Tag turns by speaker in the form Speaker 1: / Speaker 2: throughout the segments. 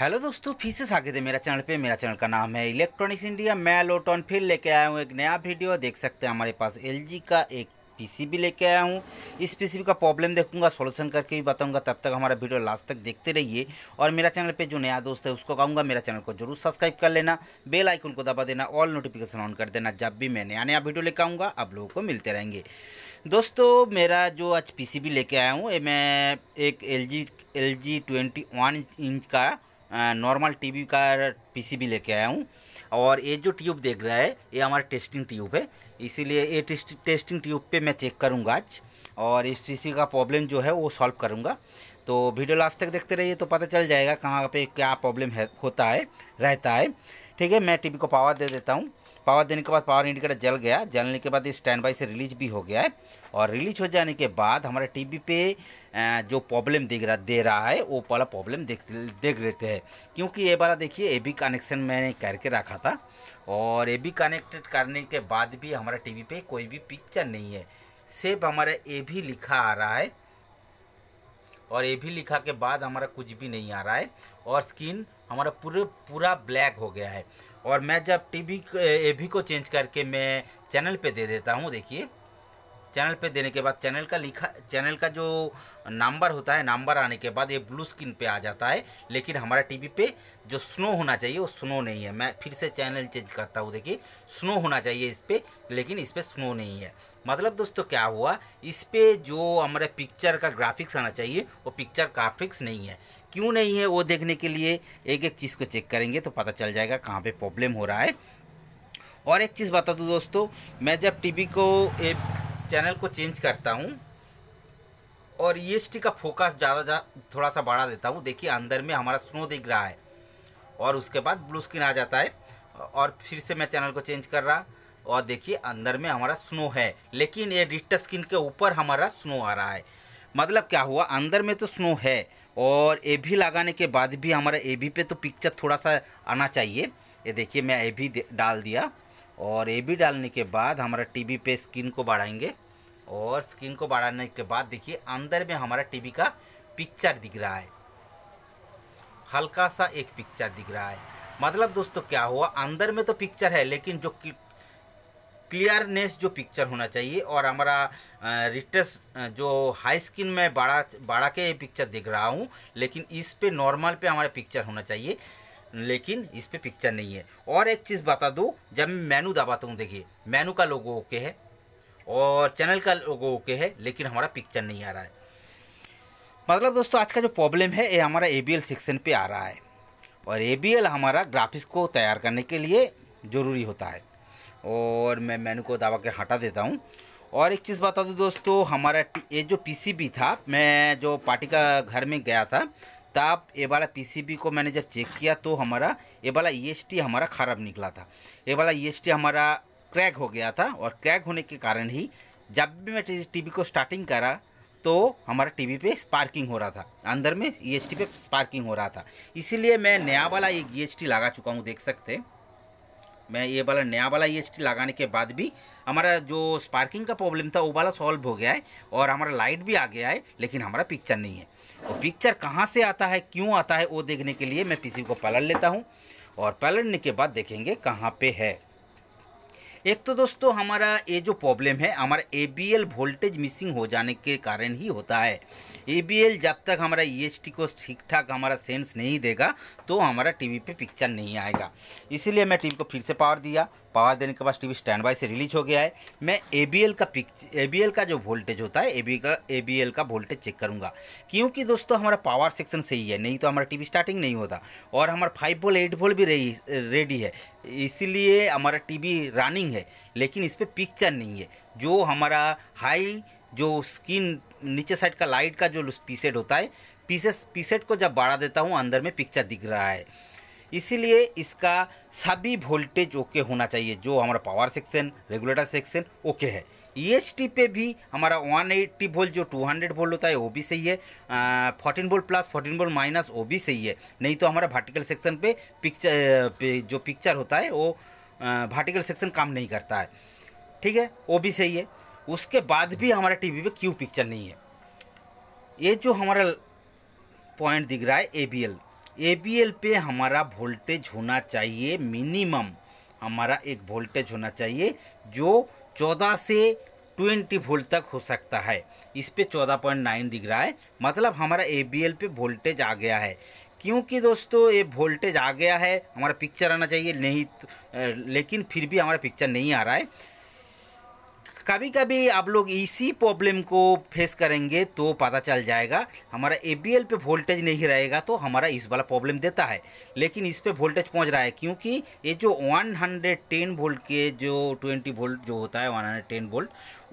Speaker 1: hello दोस्तों फिर से स्वागत है मेरा चैनल पे मेरा चैनल का नाम है इलेक्ट्रॉनिक्स इंडिया मैं लोटॉन फिर लेके आया हूँ एक नया वीडियो देख सकते हैं हमारे पास एलजी का एक पीसीबी लेके आया हूँ इस पीसीबी का प्रॉब्लम देखूंगा सॉल्यूशन करके भी बताऊंगा तब तक हमारा वीडियो लास्ट तक देखते रहिए और मेरा चैनल पे जो नया दोस्त है उसको कहूँगा मेरा चैनल को जरूर सब्सक्राइब कर लेना बेल आइकन को दबा देना ऑल नोटिफिकेशन ऑन कर देना जब भी मैं नया नया वीडियो लेकर आऊँगा आप लोगों को मिलते रहेंगे दोस्तों मेरा जो आज बी लेके आया हूँ मैं एक एल जी इंच का नॉर्मल टीवी का पीसीबी लेके आया हूँ और ये जो ट्यूब देख रहा है ये हमारा टेस्टिंग ट्यूब है इसीलिए ये टेस्टिंग ट्यूब पे मैं चेक करूँगा आज और इस इसी का प्रॉब्लम जो है वो सॉल्व करूँगा तो वीडियो लास्ट तक देखते रहिए तो पता चल जाएगा कहाँ पे क्या प्रॉब्लम है होता है रहता है ठीक है मैं टी को पावर दे देता हूँ पावर देने के बाद पावर इंडिकेटर जल गया जलने के बाद स्टैंड बाई से रिलीज भी हो गया है और रिलीज हो जाने के बाद हमारे टीवी पे जो प्रॉब्लम दिख रहा दे रहा है वो वाला प्रॉब्लम देख देख लेते हैं क्योंकि ये वाला देखिए ए बी कनेक्शन मैंने करके रखा था और ए बी कनेक्टेड करने के बाद भी हमारा टी वी कोई भी पिक्चर नहीं है सिर्फ हमारा ए भी लिखा आ रहा है और ए भी लिखा के बाद हमारा कुछ भी नहीं आ रहा है और स्क्रीन हमारा पूरे पूरा ब्लैक हो गया है और मैं जब टीवी ए भी को चेंज करके मैं चैनल पे दे देता हूँ देखिए चैनल पे देने के बाद चैनल का लिखा चैनल का जो नंबर होता है नंबर आने के बाद ये ब्लू स्क्रीन पे आ जाता है लेकिन हमारा टीवी पे जो स्नो होना चाहिए वो स्नो नहीं है मैं फिर से चैनल चेंज करता हूँ देखिए स्नो होना चाहिए इस पर लेकिन इस पर स्नो नहीं है मतलब दोस्तों क्या हुआ इस पर जो हमारे पिक्चर का ग्राफिक्स आना चाहिए वो पिक्चर ग्राफिक्स नहीं है क्यों नहीं है वो देखने के लिए एक एक चीज़ को चेक करेंगे तो पता चल जाएगा कहाँ पर प्रॉब्लम हो रहा है और एक चीज़ बता दूँ दोस्तों मैं जब टीवी को चैनल को चेंज करता हूँ और ई e का फोकस ज़्यादा थोड़ा सा बढ़ा देता हूँ देखिए अंदर में हमारा स्नो दिख रहा है और उसके बाद ब्लू स्क्रीन आ जाता है और फिर से मैं चैनल को चेंज कर रहा और देखिए अंदर में हमारा स्नो है लेकिन ये रिट स्किन के ऊपर हमारा स्नो आ रहा है मतलब क्या हुआ अंदर में तो स्नो है और ए भी लगाने के बाद भी हमारा ए भी पे तो पिक्चर थोड़ा सा आना चाहिए ये देखिए मैं ए भी डाल दिया और ए बी डालने के बाद हमारा वी पे स्किन को बढ़ाएंगे और स्किन को बढ़ाने के बाद देखिए अंदर में हमारा वी का पिक्चर दिख रहा है हल्का सा एक पिक्चर दिख रहा है मतलब दोस्तों क्या हुआ अंदर में तो पिक्चर है लेकिन जो क्लियरनेस जो पिक्चर होना चाहिए और हमारा रिटस जो हाई स्क्रीन में बड़ा बड़ा के पिक्चर दिख रहा हूँ लेकिन इस पे नॉर्मल पे हमारा पिक्चर होना चाहिए लेकिन इस पर पिक्चर नहीं है और एक चीज़ बता दूँ जब मैं मेनू दबाता हूँ देखिए मेनू का लोगो ओके है और चैनल का लोगो ओके है लेकिन हमारा पिक्चर नहीं आ रहा है मतलब दोस्तों आज का जो प्रॉब्लम है ये हमारा ए बी सेक्शन पर आ रहा है और ए हमारा ग्राफिक्स को तैयार करने के लिए ज़रूरी होता है और मैं मेनू को दबा के हटा देता हूँ और एक चीज़ बता दूँ दोस्तों हमारा ये जो पीसीबी था मैं जो पार्टी का घर में गया था तब ये वाला पीसीबी को मैंने जब चेक किया तो हमारा ये वाला ई e हमारा ख़राब निकला था ये वाला ई e हमारा क्रैक हो गया था और क्रैक होने के कारण ही जब भी मैं टीवी को स्टार्टिंग करा तो हमारा टीवी पे स्पार्किंग हो रहा था अंदर में ई e पे स्पार्किंग हो रहा था इसीलिए मैं नया वाला एक ई लगा चुका हूँ देख सकते हैं मैं ये वाला नया वाला ई लगाने के बाद भी हमारा जो स्पार्किंग का प्रॉब्लम था वो वाला सॉल्व हो गया है और हमारा लाइट भी आ गया है लेकिन हमारा पिक्चर नहीं है तो पिक्चर कहाँ से आता है क्यों आता है वो देखने के लिए मैं पीसी को पलट लेता हूँ और पलटने के बाद देखेंगे कहाँ पे है एक तो दोस्तों हमारा ये जो प्रॉब्लम है हमारा ए वोल्टेज मिसिंग हो जाने के कारण ही होता है ए जब तक हमारा ई e को ठीक ठाक हमारा सेंस नहीं देगा तो हमारा टीवी पे पिक्चर नहीं आएगा इसीलिए मैं टीवी को फिर से पावर दिया पावर देने के बाद टीवी स्टैंड बाय से रिलीज हो गया है मैं ए का पिक्चर ए का जो वोल्टेज होता है ए का ए का वोल्टेज चेक करूँगा क्योंकि दोस्तों हमारा पावर सेक्शन सही है नहीं तो हमारा टीवी स्टार्टिंग नहीं होता और हमारा फाइव वोल्ट एट वोल्ट भी रही रेडी है इसीलिए हमारा टीवी रनिंग है लेकिन इस पर पिक्चर नहीं है जो हमारा हाई जो स्क्रीन नीचे साइड का लाइट का जो पीसेट होता है पीसेस पीसेट को जब बढ़ा देता हूँ अंदर में पिक्चर दिख रहा है इसीलिए इसका सभी वोल्टेज ओके होना चाहिए जो हमारा power section regulator section okay है ई e पे भी हमारा 180 एट्टी वोल्ट जो 200 वोल्ट होता है वो भी सही है fourteen volt plus fourteen volt minus वो भी सही है नहीं तो हमारा वर्टिकल सेक्शन पे पिक्चर पे जो पिक्चर होता है वो वर्टिकल सेक्शन काम नहीं करता है ठीक है वो भी सही है उसके बाद भी हमारे टीवी पे क्यू पिक्चर नहीं है ये जो हमारा पॉइंट दिख रहा है A B L A B L पे हमारा वोल्टेज होना चाहिए मिनिमम हमारा एक वोल्टेज होना चाहिए जो 14 से 20 वोल्ट तक हो सकता है इस पर चौदह पॉइंट नाइन दिख रहा है मतलब हमारा ए बी एल पे वोल्टेज आ गया है क्योंकि दोस्तों ये वोल्टेज आ गया है हमारा पिक्चर आना चाहिए नहीं तो, लेकिन फिर भी हमारा पिक्चर नहीं आ रहा है कभी कभी आप लोग इसी प्रॉब्लम को फेस करेंगे तो पता चल जाएगा हमारा ए बी एल पर वोल्टेज नहीं रहेगा तो हमारा इस वाला प्रॉब्लम देता है लेकिन इस पर वोल्टेज पहुंच रहा है क्योंकि ये जो 110 वोल्ट के जो 20 वोल्ट जो होता है 110 वोल्ट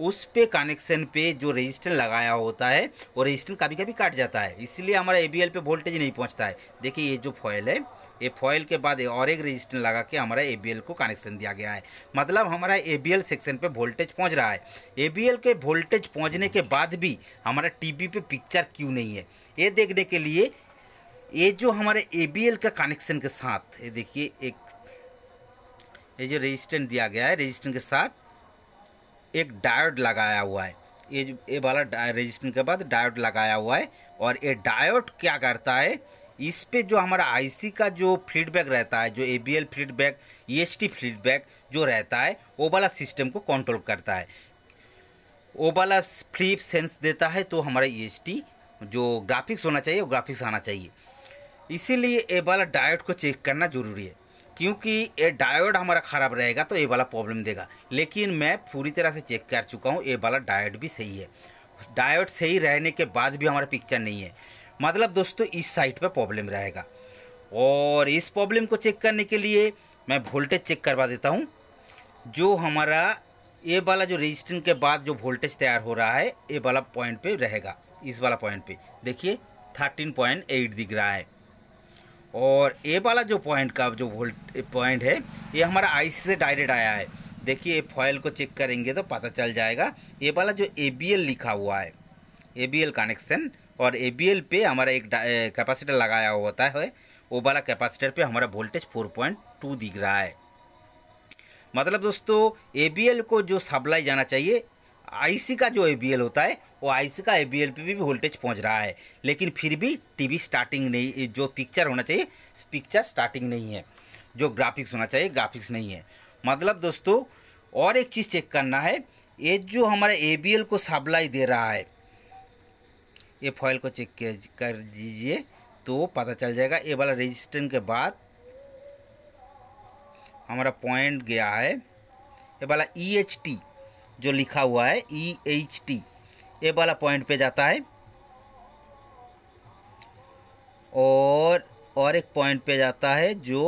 Speaker 1: उस पे कनेक्शन पे जो रजिस्टर लगाया होता है वो रजिस्टर कभी कभी काट जाता है इसलिए हमारा ए पे वोल्टेज नहीं पहुँचता है देखिए ये जो फॉयल है ये फॉयल के बाद और एक रजिस्टर लगा के हमारा ए को कनेक्शन दिया गया है मतलब हमारा ए सेक्शन पर वोल्टेज पहुँच रहा है ए के वोल्टेज पहुँचने के बाद भी हमारा टी पे पिक्चर क्यों नहीं है ये देखने के लिए ये जो हमारे ए का कनेक्शन के साथ ये देखिए एक ये जो रजिस्टेंट दिया गया है रजिस्टेंट के साथ एक डायोड लगाया हुआ है ये ये वाला रजिस्टर के बाद डायोड लगाया हुआ है और ये डायोड क्या करता है इस पे जो हमारा आईसी का जो फीडबैक रहता है जो ए बी एल फीडबैक ई फीडबैक जो रहता है वो वाला सिस्टम को कंट्रोल करता है वो वाला फ्लिप सेंस देता है तो हमारा ई e जो ग्राफिक्स होना चाहिए वो ग्राफिक्स आना चाहिए इसीलिए ये वाला डायोड को चेक करना जरूरी है क्योंकि ये डायोड हमारा ख़राब रहेगा तो ये वाला प्रॉब्लम देगा लेकिन मैं पूरी तरह से चेक कर चुका हूँ ये वाला डायोड भी सही है डायोड सही रहने के बाद भी हमारा पिक्चर नहीं है मतलब दोस्तों इस साइड पर प्रॉब्लम रहेगा और इस प्रॉब्लम को चेक करने के लिए मैं वोल्टेज चेक करवा देता हूँ जो हमारा ये वाला जो रजिस्ट्रिंग के बाद जो वोल्टेज तैयार हो रहा है ये वाला पॉइंट पे रहेगा इस वाला पॉइंट पे देखिए 13.8 दिख रहा है और ए वाला जो पॉइंट का जो वोल्ट पॉइंट है ये हमारा आई से डायरेक्ट आया है देखिए फॉयल को चेक करेंगे तो पता चल जाएगा ये वाला जो ए लिखा हुआ है ए कनेक्शन और ए पे हमारा एक कैपेसिटर लगाया होता है वो वाला कैपेसिटर पे हमारा वोल्टेज 4.2 दिख रहा है मतलब दोस्तों ए को जो सप्लाई जाना चाहिए आईसी का जो ए होता है ओआईसी का ए बी भी वोल्टेज पहुंच रहा है लेकिन फिर भी टीवी स्टार्टिंग नहीं जो पिक्चर होना चाहिए पिक्चर स्टार्टिंग नहीं है जो ग्राफिक्स होना चाहिए ग्राफिक्स नहीं है मतलब दोस्तों और एक चीज़ चेक करना है ये जो हमारे ए को सप्लाई दे रहा है ये फॉइल को चेक कर दीजिए तो पता चल जाएगा ये वाला रजिस्ट्रेशन के बाद हमारा पॉइंट गया है ये वाला ई एच टी जो लिखा हुआ है ई एच टी ये वाला पॉइंट पे जाता है और और एक पॉइंट पे जाता है जो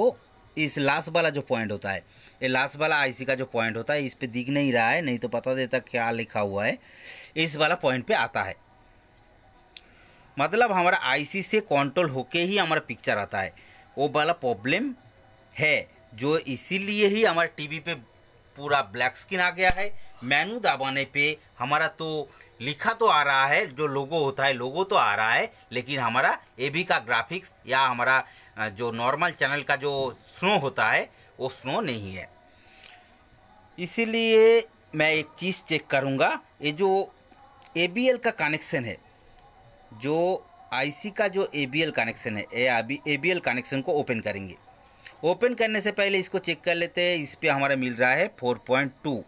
Speaker 1: इस लास्ट वाला जो पॉइंट होता है ये लास्ट वाला आईसी का जो पॉइंट होता है इस पर दिख नहीं रहा है नहीं तो पता देता क्या लिखा हुआ है इस वाला पॉइंट पे आता है मतलब हमारा आईसी से कंट्रोल होके ही हमारा पिक्चर आता है वो वाला प्रॉब्लम है जो इसीलिए ही हमारे टीवी पे पूरा ब्लैक स्क्रीन आ गया है मेनू दबाने पे हमारा तो लिखा तो आ रहा है जो लोगो होता है लोगो तो आ रहा है लेकिन हमारा ए का ग्राफिक्स या हमारा जो नॉर्मल चैनल का जो स्नो होता है वो स्नो नहीं है इसीलिए मैं एक चीज़ चेक करूँगा ये जो ए का कनेक्शन है जो आईसी का जो ए कनेक्शन है ए अभी ए कनेक्शन को ओपन करेंगे ओपन करने से पहले इसको चेक कर लेते हैं इस पर हमारा मिल रहा है फोर पॉइंट टू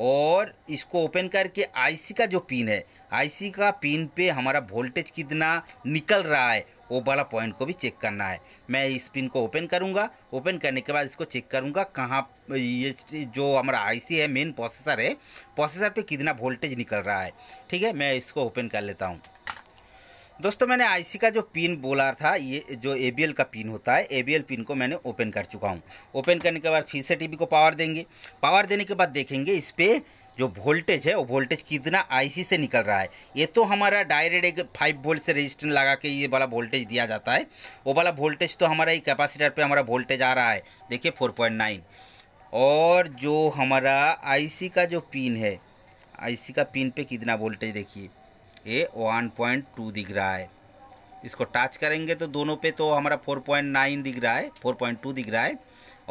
Speaker 1: और इसको ओपन करके आईसी का जो पिन है आईसी का पिन पे हमारा वोल्टेज कितना निकल रहा है वो वाला पॉइंट को भी चेक करना है मैं इस पिन को ओपन करूंगा ओपन करने के बाद इसको चेक करूंगा कहाँ ये जो हमारा आईसी है मेन प्रोसेसर है प्रोसेसर पे कितना वोल्टेज निकल रहा है ठीक है मैं इसको ओपन कर लेता हूँ दोस्तों मैंने आईसी का जो पिन बोला था ये जो ए का पिन होता है ए पिन को मैंने ओपन कर चुका हूँ ओपन करने के बाद फिर से टीवी को पावर देंगे पावर देने के बाद देखेंगे इस पर जो वोल्टेज है वो वोल्टेज कितना आईसी से निकल रहा है ये तो हमारा डायरेक्ट एक फाइव वोल्ट से रेजिस्टेंस लगा के ये वाला वोल्टेज दिया जाता है वो वाला वोल्टेज तो हमारा ये कैपेसिटर पे हमारा वोल्टेज आ रहा है देखिए 4.9 और जो हमारा आईसी का जो पिन है आईसी का पिन पे कितना वोल्टेज देखिए ये वन पॉइंट टू दिख रहा है इसको टच करेंगे तो दोनों पे तो हमारा फोर पॉइंट नाइन दिख रहा है फोर पॉइंट टू दिख रहा है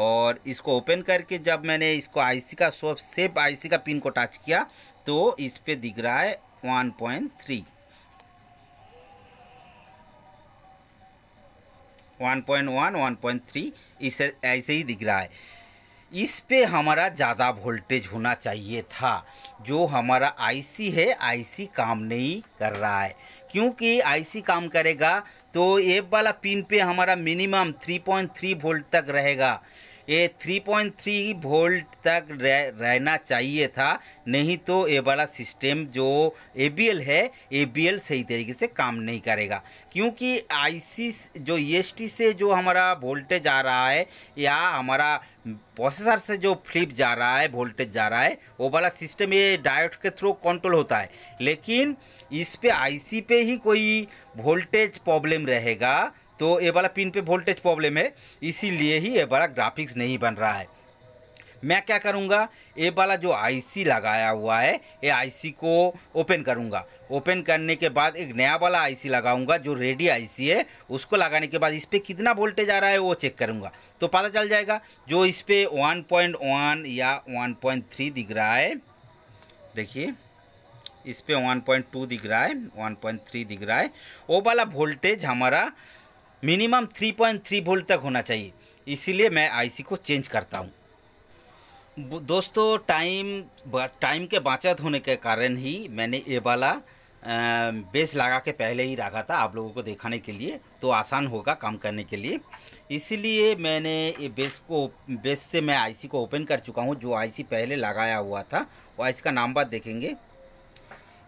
Speaker 1: और इसको ओपन करके जब मैंने इसको आईसी का सेफ आईसी का पिन को टच किया तो इस पर दिख रहा है one point three one point one one point three इसे ऐसे ही दिख रहा है इस पे हमारा ज़्यादा वोल्टेज होना चाहिए था जो हमारा आईसी है आईसी काम नहीं कर रहा है क्योंकि आईसी काम करेगा तो एप वाला पिन पे हमारा मिनिमम 3.3 वोल्ट तक रहेगा ये 3.3 वोल्ट तक रह, रहना चाहिए था नहीं तो ये वाला सिस्टम जो ए है ए सही तरीके से काम नहीं करेगा क्योंकि आईसी जो ई e से जो हमारा वोल्टेज आ रहा है या हमारा प्रोसेसर से जो फ्लिप जा रहा है वोल्टेज जा रहा है वो वाला सिस्टम ये डायोड के थ्रू कंट्रोल होता है लेकिन इस पे आईसी पे ही कोई वोल्टेज प्रॉब्लम रहेगा तो ये वाला पिन पे वोल्टेज प्रॉब्लम है इसीलिए ही ये वाला ग्राफिक्स नहीं बन रहा है मैं क्या करूँगा ये वाला जो आईसी लगाया हुआ है ये आईसी को ओपन करूँगा ओपन करने के बाद एक नया वाला आईसी लगाऊंगा जो रेडी आईसी है उसको लगाने के बाद इस पर कितना वोल्टेज आ रहा है वो चेक करूँगा तो पता चल जाएगा जो इस पर वन पॉइंट वन या वन पॉइंट थ्री दिख रहा है देखिए इस पर वन पॉइंट टू दिख रहा है वन पॉइंट थ्री दिख रहा है वो वाला वोल्टेज हमारा मिनिमम 3.3 वोल्ट तक होना चाहिए इसीलिए मैं आईसी को चेंज करता हूँ दोस्तों टाइम टाइम के बचत होने के कारण ही मैंने ये वाला बेस लगा के पहले ही रखा था आप लोगों को दिखाने के लिए तो आसान होगा काम करने के लिए इसीलिए मैंने ये बेस को बेस से मैं आईसी को ओपन कर चुका हूँ जो आईसी पहले लगाया हुआ था वो आईसी का नंबर देखेंगे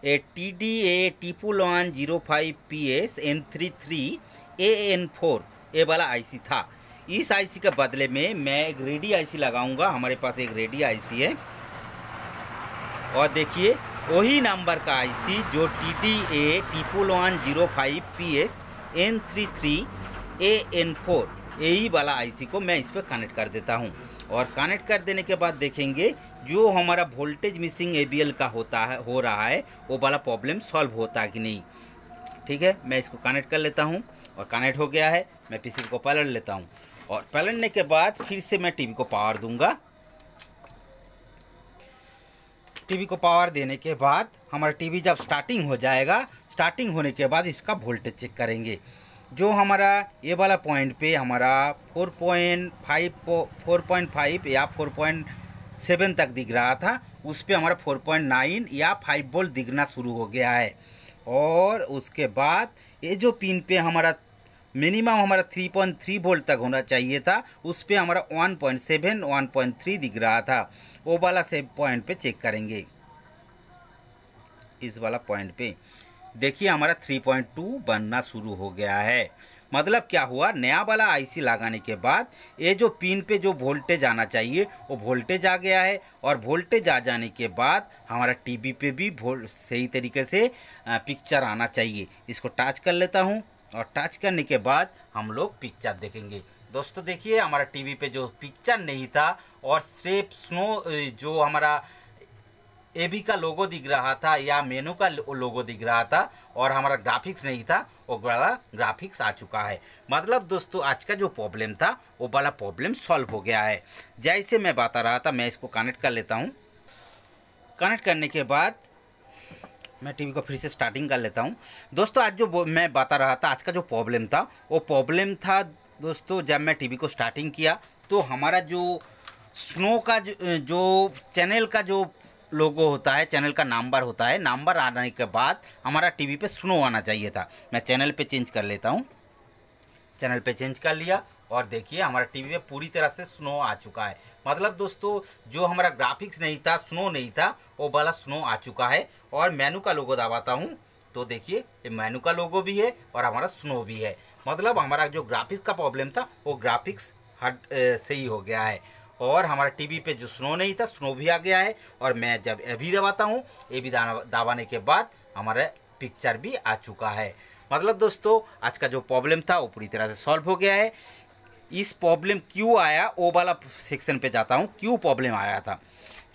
Speaker 1: A T D A triple one zero five P S N three three A N four A वाला आईसी था इस आईसी के बदले में मैं एक रेडी आईसी लगाऊंगा हमारे पास एक रेडी आईसी है और देखिए वही नंबर का आईसी जो T D A triple one zero five P S N three three A N four यही वाला आईसी को मैं इस पर कनेक्ट कर देता हूँ और कनेक्ट कर देने के बाद देखेंगे जो हमारा वोल्टेज मिसिंग ए का होता है हो रहा है वो वाला प्रॉब्लम सॉल्व होता है कि नहीं ठीक है मैं इसको कनेक्ट कर लेता हूँ और कनेक्ट हो गया है मैं पीसी को पलट लेता हूँ और पलटने के बाद फिर से मैं टीवी को पावर दूंगा टीवी को पावर देने के बाद हमारा टीवी जब स्टार्टिंग हो जाएगा स्टार्टिंग होने के बाद इसका वोल्टेज चेक करेंगे जो हमारा ये वाला पॉइंट पे हमारा 4.5 4.5 या 4.7 तक दिख रहा था उस पर हमारा 4.9 या 5 वोल्ट दिखना शुरू हो गया है और उसके बाद ये जो पिन पे हमारा मिनिमम हमारा 3.3 वोल्ट तक होना चाहिए था उस पर हमारा 1.7 1.3 दिख रहा था वो वाला से पॉइंट पे चेक करेंगे इस वाला पॉइंट पे देखिए हमारा 3.2 बनना शुरू हो गया है मतलब क्या हुआ नया वाला आईसी लगाने के बाद ये जो पिन पे जो वोल्टेज आना चाहिए वो वोल्टेज आ गया है और वोल्टेज आ जाने के बाद हमारा टीवी पे भी सही तरीके से पिक्चर आना चाहिए इसको टच कर लेता हूँ और टच करने के बाद हम लोग पिक्चर देखेंगे दोस्तों देखिए हमारा टीवी पे जो पिक्चर नहीं था और सिर्फ स्नो जो हमारा ए बी का लोगो दिख रहा था या मेनू का लोगो दिख रहा था और हमारा ग्राफिक्स नहीं था वो वाला ग्राफिक्स आ चुका है मतलब दोस्तों आज का जो प्रॉब्लम था वो वाला प्रॉब्लम सॉल्व हो गया है जैसे मैं बता रहा था मैं इसको कनेक्ट कर लेता हूँ कनेक्ट करने के बाद मैं टीवी को फिर से स्टार्टिंग कर लेता हूँ दोस्तों आज जो मैं बता रहा था आज का जो प्रॉब्लम था वो प्रॉब्लम था दोस्तों जब मैं टीवी को स्टार्टिंग किया तो हमारा जो स्नो का जो, जो चैनल का जो लोगो होता है चैनल का नंबर होता है नंबर आने के बाद हमारा टीवी पे स्नो आना चाहिए था मैं चैनल पे चेंज कर लेता हूँ चैनल पे चेंज कर लिया और देखिए हमारा टीवी में पूरी तरह से स्नो आ चुका है मतलब दोस्तों जो हमारा ग्राफिक्स नहीं था स्नो नहीं था वो वाला स्नो आ चुका है और मेनू का लोगो दबाता हूँ तो देखिए ये मेनू का लोगो भी है और हमारा स्नो भी है मतलब हमारा जो ग्राफिक्स का प्रॉब्लम था वो ग्राफिक्स हट सही हो गया है और हमारा टीवी पे जो स्नो नहीं था स्नो भी आ गया है और मैं जब ए भी दबाता हूँ ए भी दबाने के बाद हमारा पिक्चर भी आ चुका है मतलब दोस्तों आज का जो प्रॉब्लम था वो पूरी तरह से सॉल्व हो गया है इस प्रॉब्लम क्यों आया ओ वाला सेक्शन पे जाता हूँ क्यों प्रॉब्लम आया था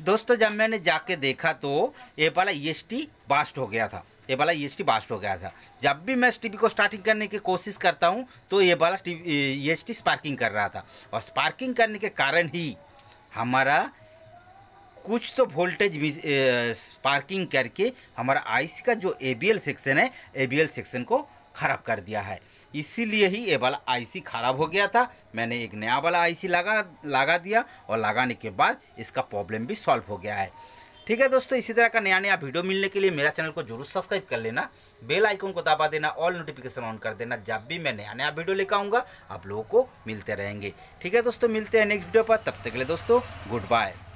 Speaker 1: दोस्तों जब मैंने जाके देखा तो ये वाला ई एस टी बास्ट हो गया था ये वाला ई एस टी बास्ट हो गया था जब भी मैं इस टी को स्टार्टिंग करने की कोशिश करता हूँ तो ये वाला ई एस टी स्पार्किंग कर रहा था और स्पार्किंग करने के कारण ही हमारा कुछ तो वोल्टेज स्पार्किंग करके हमारा आईसी का जो ए बी एल सेक्शन है ए बी एल सेक्शन को ख़राब कर दिया है इसीलिए ही ये वाला आईसी ख़राब हो गया था मैंने एक नया वाला आईसी लगा लगा दिया और लगाने के बाद इसका प्रॉब्लम भी सॉल्व हो गया है ठीक है दोस्तों इसी तरह का नया नया वीडियो मिलने के लिए मेरा चैनल को जरूर सब्सक्राइब कर लेना बेल आइकन को दबा देना ऑल नोटिफिकेशन ऑन कर देना जब भी मैं नया नया वीडियो लेकर आऊँगा आप लोगों को मिलते रहेंगे ठीक है दोस्तों मिलते हैं नेक्स्ट वीडियो पर तब तक के लिए दोस्तों गुड बाय